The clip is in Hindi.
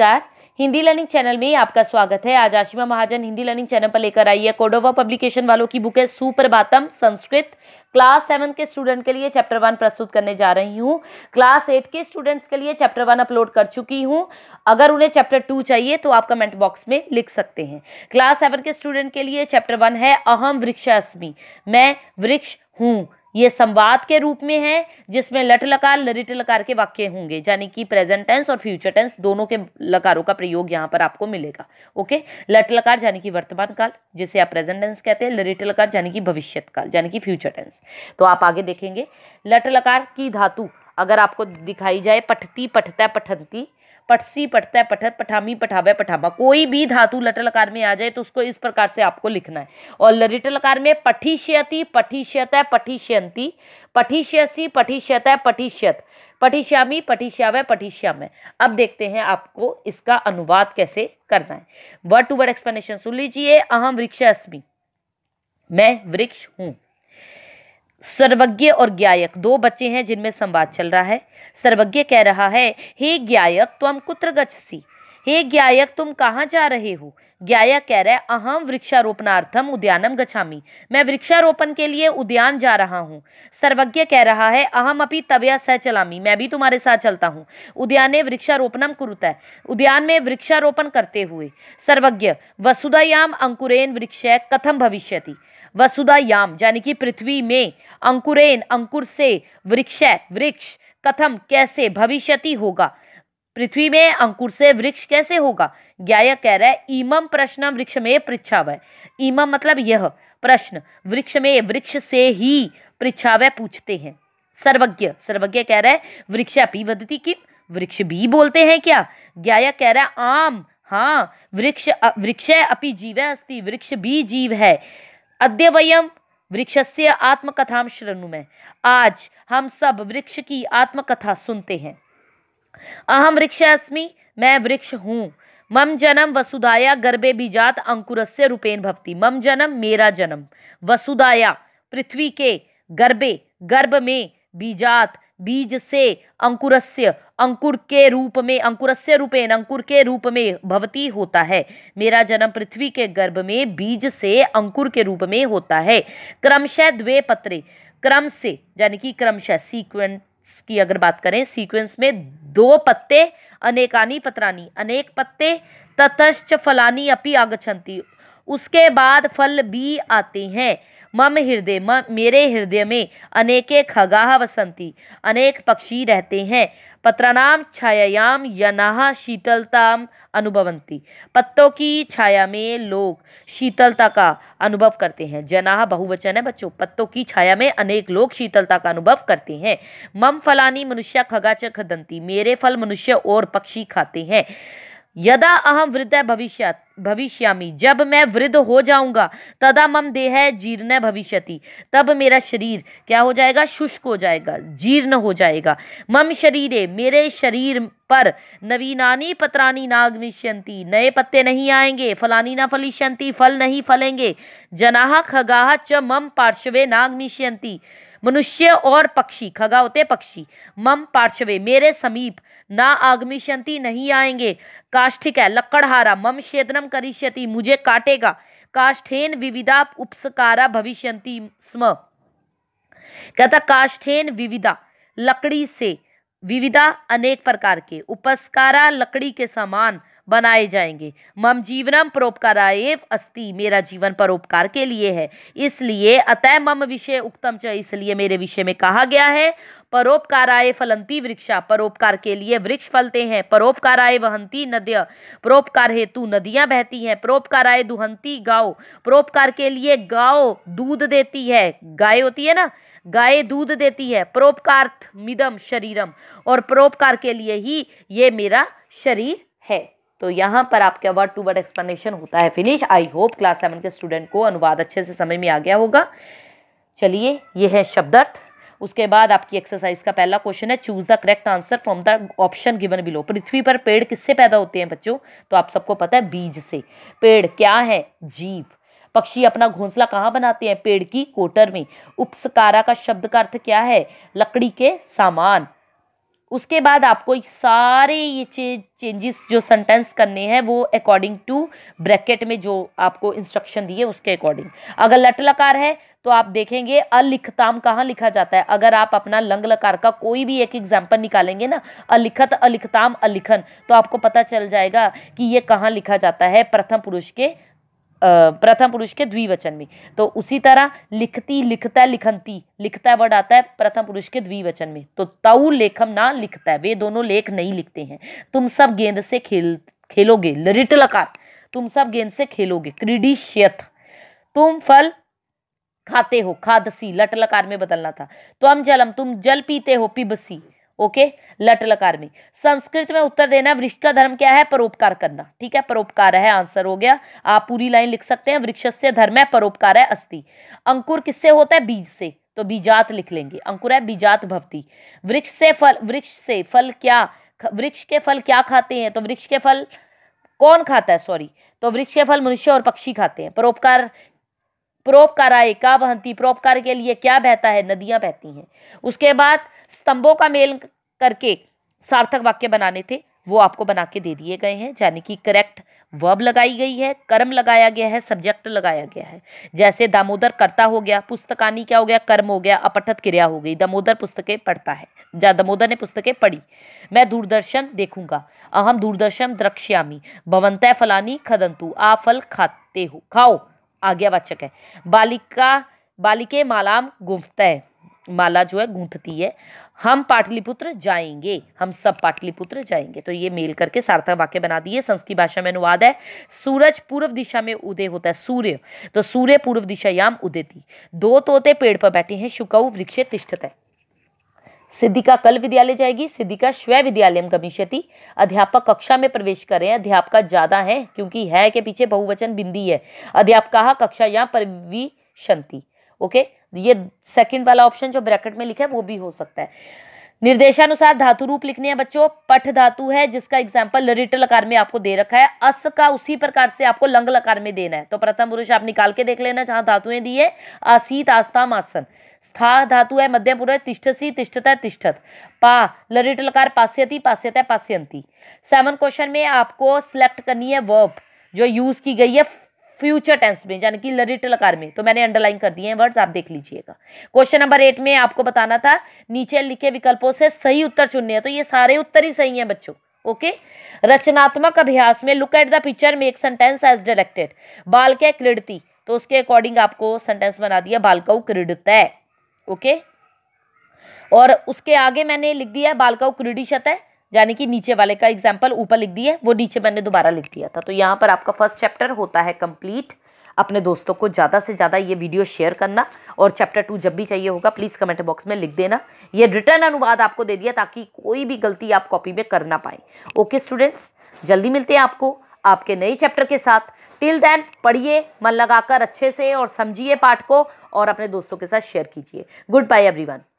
नमस्कार हिंदी लर्निंग चैनल में आपका स्वागत है आज आशिमा महाजन हिंदी लर्निंग चैनल पर लेकर आई है कोडोवा पब्लिकेशन वालों की बुक है सुप्रभातम संस्कृत क्लास सेवन के स्टूडेंट के लिए चैप्टर वन प्रस्तुत करने जा रही हूँ क्लास एट के स्टूडेंट्स के लिए चैप्टर वन अपलोड कर चुकी हूँ अगर उन्हें चैप्टर टू चाहिए तो आप कमेंट बॉक्स में लिख सकते हैं क्लास सेवन के स्टूडेंट के लिए चैप्टर वन है अहम वृक्ष मैं वृक्ष हूँ ये संवाद के रूप में है जिसमें लट लकार लरिट लकार के वाक्य होंगे यानी कि प्रेजेंट टेंस और फ्यूचर टेंस दोनों के लकारों का प्रयोग यहाँ पर आपको मिलेगा ओके लट लकार यानी कि वर्तमान काल जिसे आप प्रेजेंट टेंस कहते हैं लरिट लकार यानी कि भविष्य काल यानी कि फ्यूचर टेंस तो आप आगे देखेंगे लट लकार की धातु अगर आपको दिखाई जाए पठती पठता पठंती पटसी पटता है पठत पठामी पठावे पठामा कोई भी धातु लटल आकार में आ जाए तो उसको इस प्रकार से आपको लिखना है और लरिटल आकार में पठिष्यति पठिष्यत पठिष्यंती पठिष्यसी पठिष्यत पठिष्यत पठिश्यामी पठिश्याव पठिश्याम अब देखते हैं आपको इसका अनुवाद कैसे करना है वर्ड टू वर्ड एक्सप्लेनेशन सुन लीजिए अहम वृक्ष मैं वृक्ष हूँ सर्वज्ञ और ज्ञायक दो बच्चे हैं जिनमें संवाद चल रहा है सर्वज्ञ कह रहा है हे ज्ञायक तुम कुत्र गच्छसि हे ज्ञायक तुम कहाँ जा रहे हो ज्ञायक कह रहा है अहम वृक्षारोपणार्थम उद्यानम गच्छामी मैं वृक्षारोपण के लिए उद्यान जा रहा हूँ सर्वज्ञ कह रहा है अहम अपनी तव्या सह चलामी मैं भी तुम्हारे साथ चलता हूँ उद्याने वृक्षारोपणम है उद्यान में वृक्षारोपण करते हुए सर्वज्ञ वसुधायाम अंकुरेन वृक्ष कथम भविष्यति वसुदायाम यानी कि पृथ्वी में अंकुरेन अंकुर से वृक्ष वृक्ष कथम कैसे भविष्यति होगा पृथ्वी में अंकुर से वृक्ष कैसे होगा गायक कह रहा है इमम प्रश्न वृक्ष में व इमम मतलब यह प्रश्न वृक्ष में वृक्ष से ही व पूछते हैं सर्वज्ञ सर्वज्ञ कह रहा है अपी वदती कि वृक्ष भी बोलते हैं क्या गायक कह रहा है आम हाँ वृक्ष वृक्ष अपी जीव अस्ति वृक्ष भी जीव है अद्य वयम से आत्मकथा श्रृणु में आज हम सब वृक्ष की आत्मकथा सुनते हैं अहम वृक्ष अस्मि मैं वृक्ष हूँ मम जन्म वसुधाया गर्भे बीजात अंकुरस्य रूपेण भवती मम जन्म मेरा जन्म वसुधाया पृथ्वी के गर्भे गर्भ में बीजात बीज से अंकुरस्य अंकुर के रूप में अंकुरस्य रूपेण अंकुर के रूप में भवती होता है मेरा जन्म पृथ्वी के गर्भ में बीज से अंकुर के रूप में होता है क्रमशः द्वे पत्रे क्रम से यानी कि क्रमशः सीक्वेंस की अगर बात करें सीक्वेंस में दो पत्ते अनेकानी पत्रानी अनेक पत्ते ततश्च फलानी अपि आगछंती उसके बाद फल भी आते हैं मम हृदय म मेरे हृदय में अनेके खगाह वसंती अनेक पक्षी रहते हैं पत्राणाम छायाम यनाह शीतलता अनुभवंती पत्तों की छाया में लोग शीतलता का अनुभव करते हैं जनाह बहुवचन है बच्चों पत्तों की छाया में अनेक लोग शीतलता का अनुभव करते हैं मम फलानी मनुष्य खगा च खदंती मेरे फल मनुष्य और पक्षी खाते हैं यदा अहम वृद्ध भविष्य भविष्यामी जब मैं वृद्ध हो जाऊंगा तदा मम देह जीर्ण भविष्यति तब मेरा शरीर क्या हो जाएगा शुष्क हो जाएगा जीर्ण हो जाएगा मम शरीरे मेरे शरीर पर नवीनानी पत्रानी नागमिष्यंती नए पत्ते नहीं आएंगे फलानी ना फलिष्यंति फल नहीं फलेंगे जनाह खगाह च मम पार्श्वे नागमिष्यंती मनुष्य और पक्षी खगा होते पक्षी मम पार्श्वे मेरे समीप ना आगमिष्यंति नहीं आएंगे काष्ठिक है लकड़हारा मम छेदनम करिष्यति मुझे काटेगा काष्ठेन विविधा उपसकारा भविष्यंति स्म कहता काष्ठेन विविधा लकड़ी से विविधा अनेक प्रकार के उपस्कारा लकड़ी के समान बनाए जाएंगे मम जीवनम परोपकाराय अस्ति मेरा जीवन परोपकार के लिए है इसलिए अतः मम विषय उक्तम च इसलिए मेरे विषय में कहा गया है परोपकाराए फलंती वृक्षा परोपकार के लिए वृक्ष फलते हैं परोपकाराए वहंती नद्य परोपकार हेतु नदियाँ बहती हैं परोपकाराय दुहंती गाओ परोपकार के लिए गाओ दूध देती है गाय होती है ना गाय दूध देती है परोपकार्थ मिदम शरीरम और परोपकार के लिए ही ये मेरा शरीर है तो यहाँ पर आपके वर्ड टू वर्ड एक्सप्लेनेशन होता है finish I hope class seven के स्टूडेंट को अनुवाद अच्छे से समझ में आ गया होगा चलिए ये है शब्दार्थ उसके बाद आपकी एक्सरसाइज का पहला क्वेश्चन है choose the correct answer from the option given below पृथ्वी पर पेड़ किससे पैदा होते हैं बच्चों तो आप सबको पता है बीज से पेड़ क्या है जीव पक्षी अपना घोंसला कहाँ बनाते हैं पेड़ की कोटर में उपसकारा का शब्द का अर्थ क्या है लकड़ी के सामान उसके बाद आपको सारे ये चेंजेस जो सेंटेंस करने हैं वो अकॉर्डिंग टू ब्रैकेट में जो आपको इंस्ट्रक्शन दिए उसके अकॉर्डिंग अगर लट लकार है तो आप देखेंगे अलिखताम कहाँ लिखा जाता है अगर आप अपना लंग लकार का कोई भी एक एग्जाम्पल निकालेंगे ना अलिखत अलिखताम अलिखन तो आपको पता चल जाएगा कि ये कहाँ लिखा जाता है प्रथम पुरुष के प्रथम पुरुष के द्विवचन में तो उसी तरह लिखती लिखता लिखंती लिखता वर्ड आता है प्रथम पुरुष के द्विवचन में तो तऊ लेखम ना लिखता है वे दोनों लेख नहीं लिखते हैं तुम सब गेंद से खेल खेलोगे लिटिल अकार तुम सब गेंद से खेलोगे क्रीडिश्यथ तुम फल खाते हो खादसी लट लकार में बदलना था तो हम जलम तुम जल पीते हो पिबसी ओके लट लकार में संस्कृत में उत्तर देना वृक्ष का धर्म क्या है परोपकार करना ठीक है परोपकार है आंसर हो गया आप पूरी लाइन लिख सकते हैं वृक्ष से धर्म है परोपकार है अस्थि अंकुर किससे होता है बीज से तो बीजात लिख लेंगे अंकुर है बीजात भवती वृक्ष से फल वृक्ष से फल क्या वृक्ष के फल क्या खाते हैं तो वृक्ष के फल कौन खाता है सॉरी तो वृक्ष के फल मनुष्य और पक्षी खाते हैं परोपकार प्रोपकाराए का वहंती प्रोपकार के लिए क्या बहता है नदियां बहती हैं उसके बाद स्तंभों का मेल करके सार्थक वाक्य बनाने थे वो आपको बना के दे दिए गए हैं यानी कि करेक्ट वर्ब लगाई गई है कर्म लगाया गया है सब्जेक्ट लगाया गया है जैसे दामोदर कर्ता हो गया पुस्तकानी क्या हो गया कर्म हो गया अपठत क्रिया हो गई दामोदर पुस्तकें पढ़ता है या दामोदर ने पुस्तकें पढ़ी मैं दूरदर्शन देखूंगा अहम दूरदर्शन द्रक्ष्यामी भवंत फलानी खदंतु आ फल खाते हो खाओ आज्ञावाचक है बालिका बालिके मालाम गुंफत है माला जो है गूंथती है हम पाटलिपुत्र जाएंगे हम सब पाटलिपुत्र जाएंगे तो ये मेल करके सार्थक वाक्य बना दिए संस्कृत भाषा में अनुवाद है सूरज पूर्व दिशा में उदय होता है सूर्य तो सूर्य पूर्व दिशायाम उदयती दो तोते पेड़ पर बैठे हैं शुकाऊ वृक्ष तिष्ठत है सिद्धिका कल विद्यालय जाएगी सिद्धिका स्वय विद्यालय गमिष्यति अध्यापक कक्षा में प्रवेश कर रहे हैं अध्यापका ज़्यादा है क्योंकि है के पीछे बहुवचन बिंदी है अध्यापक अध्यापका कक्षायां प्रविशंति ओके ये सेकंड वाला ऑप्शन जो ब्रैकेट में लिखा है वो भी हो सकता है निर्देशानुसार धातु रूप लिखने हैं बच्चों पठ धातु है जिसका एग्जाम्पल लरिटल आकार में आपको दे रखा है अस का उसी प्रकार से आपको लंगल लकार में देना है तो प्रथम पुरुष आप निकाल के देख लेना जहां धातुएं दी है असीत आस्थाम आसन स्था धातु है मध्यम पुरुष तिष्ठसी तिष्ठत तिष्ठत पा लरिटल लकार पास्यती पास्यत पास्यंती सेवन क्वेश्चन में आपको सिलेक्ट करनी है वर्ब जो यूज की गई है फ्यूचर टेंस में यानी कि लरिटल आकार में तो मैंने अंडरलाइन कर दिए हैं वर्ड्स आप देख लीजिएगा क्वेश्चन नंबर एट में आपको बताना था नीचे लिखे विकल्पों से सही उत्तर चुनने हैं तो ये सारे उत्तर ही सही हैं बच्चों ओके रचनात्मक अभ्यास में लुक एट द पिक्चर में एक सेंटेंस एज डायरेक्टेड बाल के क्रीडती तो उसके अकॉर्डिंग आपको सेंटेंस बना दिया बालकऊ क्रीडत ओके और उसके आगे मैंने लिख दिया है बालकऊ क्रीडिशत है यानी कि नीचे वाले का एग्जाम्पल ऊपर लिख दिया वो नीचे मैंने दोबारा लिख दिया था तो यहाँ पर आपका फर्स्ट चैप्टर होता है कंप्लीट अपने दोस्तों को ज़्यादा से ज़्यादा ये वीडियो शेयर करना और चैप्टर टू जब भी चाहिए होगा प्लीज़ कमेंट बॉक्स में लिख देना ये रिटर्न अनुवाद आपको दे दिया ताकि कोई भी गलती आप कॉपी में कर ना पाए ओके स्टूडेंट्स जल्दी मिलते हैं आपको आपके नए चैप्टर के साथ टिल देन पढ़िए मन लगाकर अच्छे से और समझिए पाठ को और अपने दोस्तों के साथ शेयर कीजिए गुड बाय एवरीवन